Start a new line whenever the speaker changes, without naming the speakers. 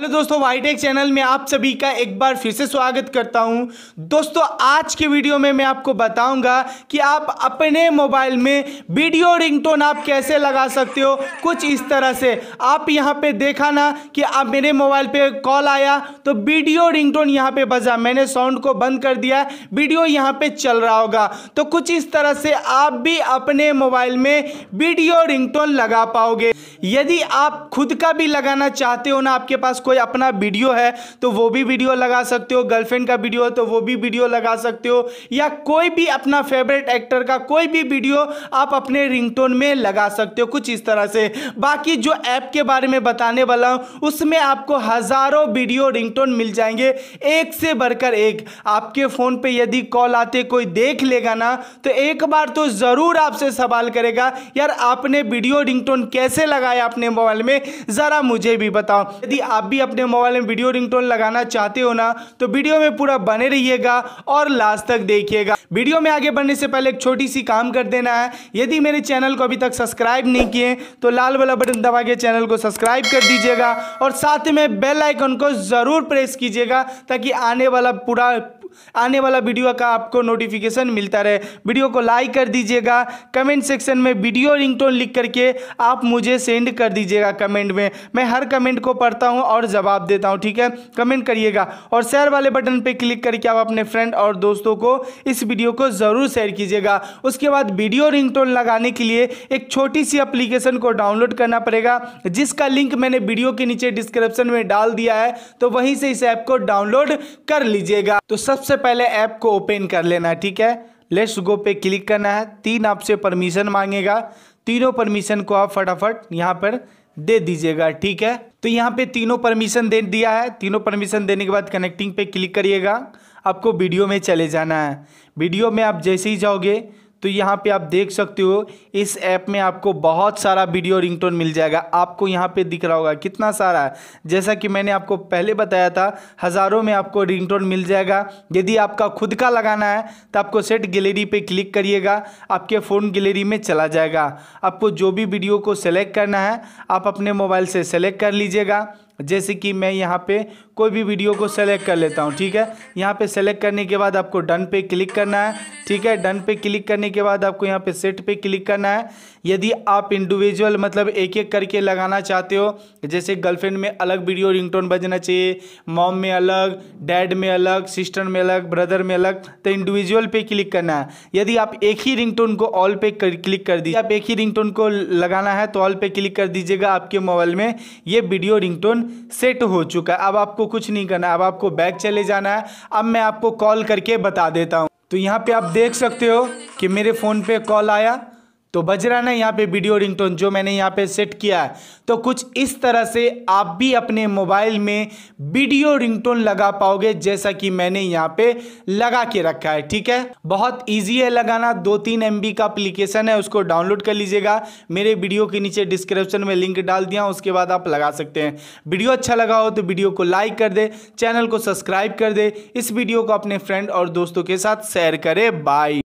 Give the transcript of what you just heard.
hello दोस्तों वाईटेक channel में आप सभी का एक बार फिर से स्वागत करता हूं दोस्तों आज के वीडियो में मैं आपको बताऊंगा कि आप अपने मोबाइल में वीडियो रिंगटोन आप कैसे लगा सकते हो कुछ इस तरह से आप यहां पे देखा ना कि आप मेरे मोबाइल पे कॉल आया तो वीडियो रिंगटोन यहां पे बजा मैंने साउंड को बंद कर दिया वीडियो यहाँ पर चल रहा होगा तो कुछ इस तरह से आप भी अपने मोबाइल में वीडियो रिंगटोन लगा पाओगे यदि आप खुद का भी लगाना चाहते हो ना आपके पास कोई अपना वीडियो है तो वो भी वीडियो लगा सकते हो गर्लफ्रेंड का वीडियो है तो वो भी वीडियो लगा सकते हो या कोई भी अपना फेवरेट एक्टर का कोई भी वीडियो आप अपने रिंगटोन में लगा सकते हो कुछ इस तरह से बाकी जो ऐप के बारे में बताने वाला हूँ उसमें आपको हज़ारों वीडियो रिंगटोन मिल जाएंगे एक से बढ़कर एक आपके फ़ोन पे यदि कॉल आते कोई देख लेगा ना तो एक बार तो ज़रूर आपसे सवाल करेगा यार आपने वीडियो रिंगटोन कैसे लगाया अपने मोबाइल में ज़रा मुझे भी बताओ यदि आप भी भी अपने मोबाइल में वीडियो रिंगटोन लगाना चाहते हो ना तो वीडियो में पूरा बने रहिएगा और लास्ट तक देखिएगा वीडियो में आगे बढ़ने से पहले एक छोटी सी काम कर देना है यदि मेरे चैनल को अभी तक सब्सक्राइब नहीं किए तो लाल वाला बटन दबा के चैनल को सब्सक्राइब कर दीजिएगा और साथ में बेल आइकन को ज़रूर प्रेस कीजिएगा ताकि आने वाला पूरा आने वाला वीडियो का आपको नोटिफिकेशन मिलता रहे वीडियो को लाइक कर दीजिएगा कमेंट सेक्शन में वीडियो रिंगटोन लिख करके आप मुझे सेंड कर दीजिएगा कमेंट में मैं हर कमेंट को पढ़ता हूँ और जवाब देता हूँ ठीक है कमेंट करिएगा और शेयर वाले बटन पर क्लिक करके आप अपने फ्रेंड और दोस्तों को इस वीडियो को ज़रूर शेयर कीजिएगा उसके बाद वीडियो रिंग लगाने के लिए एक छोटी सी अप्लीकेशन को डाउनलोड करना पड़ेगा जिसका लिंक मैंने वीडियो के नीचे डिस्क्रिप्शन में डाल दिया है तो वहीं से इस ऐप को डाउनलोड कर लीजिएगा तो सबसे सबसे पहले ऐप को ओपन कर लेना है ठीक है लेट्स गो पे क्लिक करना है तीन आपसे परमिशन मांगेगा तीनों परमिशन को आप फटाफट यहाँ पर दे दीजिएगा ठीक है तो यहाँ पे तीनों परमिशन दे दिया है तीनों परमिशन देने के बाद कनेक्टिंग पे क्लिक करिएगा आपको वीडियो में चले जाना है वीडियो में आप जैसे ही जाओगे तो यहाँ पे आप देख सकते हो इस ऐप में आपको बहुत सारा वीडियो रिंगटोन मिल जाएगा आपको यहाँ पे दिख रहा होगा कितना सारा है जैसा कि मैंने आपको पहले बताया था हज़ारों में आपको रिंगटोन मिल जाएगा यदि आपका खुद का लगाना है तो आपको सेट गैलरी पे क्लिक करिएगा आपके फ़ोन गैलरी में चला जाएगा आपको जो भी वीडियो को सेलेक्ट करना है आप अपने मोबाइल से सेलेक्ट कर लीजिएगा जैसे कि मैं यहाँ पे कोई भी वीडियो को सेलेक्ट कर लेता हूँ ठीक है यहाँ पे सेलेक्ट करने के बाद आपको डन पे क्लिक करना है ठीक है डन पे क्लिक करने के बाद आपको यहाँ पे सेट पे क्लिक करना है यदि आप इंडिविजुअल मतलब एक एक करके लगाना चाहते हो जैसे गर्लफ्रेंड में अलग वीडियो रिंगटोन बजना चाहिए मॉम में अलग डैड में अलग सिस्टर में अलग ब्रदर में अलग तो इंडिविजुअल पे क्लिक करना है यदि आप एक ही रिंगटोन को ऑल पे कर, क्लिक कर दीजिए आप एक ही रिंगटोन को लगाना है तो ऑल पे क्लिक कर दीजिएगा आपके मोबाइल में ये वीडियो रिंगटोन सेट हो चुका है अब आपको कुछ नहीं करना है अब आपको बैक चले जाना है अब मैं आपको कॉल करके बता देता हूँ तो यहाँ पे आप देख सकते हो कि मेरे फ़ोन पे कॉल आया तो बज रहा ना यहाँ पे वीडियो रिंगटोन जो मैंने यहाँ पे सेट किया है तो कुछ इस तरह से आप भी अपने मोबाइल में वीडियो रिंगटोन लगा पाओगे जैसा कि मैंने यहाँ पे लगा के रखा है ठीक है बहुत ईजी है लगाना दो तीन एम का अप्लीकेशन है उसको डाउनलोड कर लीजिएगा मेरे वीडियो के नीचे डिस्क्रिप्शन में लिंक डाल दिया उसके बाद आप लगा सकते हैं वीडियो अच्छा लगा हो तो वीडियो को लाइक कर दे चैनल को सब्सक्राइब कर दे इस वीडियो को अपने फ्रेंड और दोस्तों के साथ शेयर करें बाय